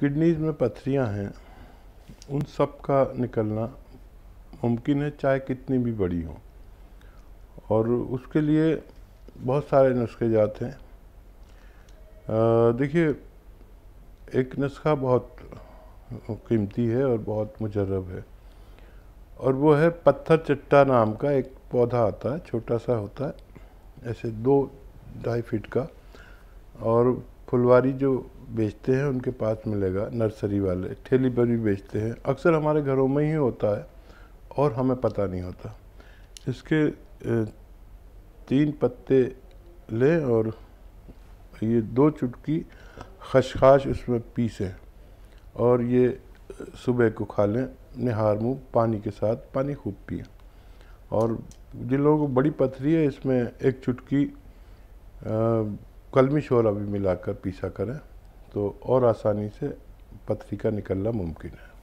kidneys में पथरियाँ हैं उन सब का निकलना मुमकिन है चाहे कितनी भी बड़ी हो और उसके लिए बहुत सारे नुस्खे जाते हैं देखिए एक नुस्खा बहुत कीमती है और बहुत मुजरब है और वो है पत्थर चट्टा नाम का एक पौधा आता है छोटा सा होता है ऐसे दो ढाई फीट का और फुलवारी जो बेचते हैं उनके पास मिलेगा नर्सरी वाले ठेली पर भी बेचते हैं अक्सर हमारे घरों में ही होता है और हमें पता नहीं होता इसके तीन पत्ते लें और ये दो चुटकी खशखाश उसमें पीसें और ये सुबह को खा लें निहार मुँह पानी के साथ पानी खूब पिए और जिन लोगों को बड़ी पथरी है इसमें एक चुटकी कलमी शोरा भी मिलाकर पीसा करें तो और आसानी से पत्रिका निकलना मुमकिन है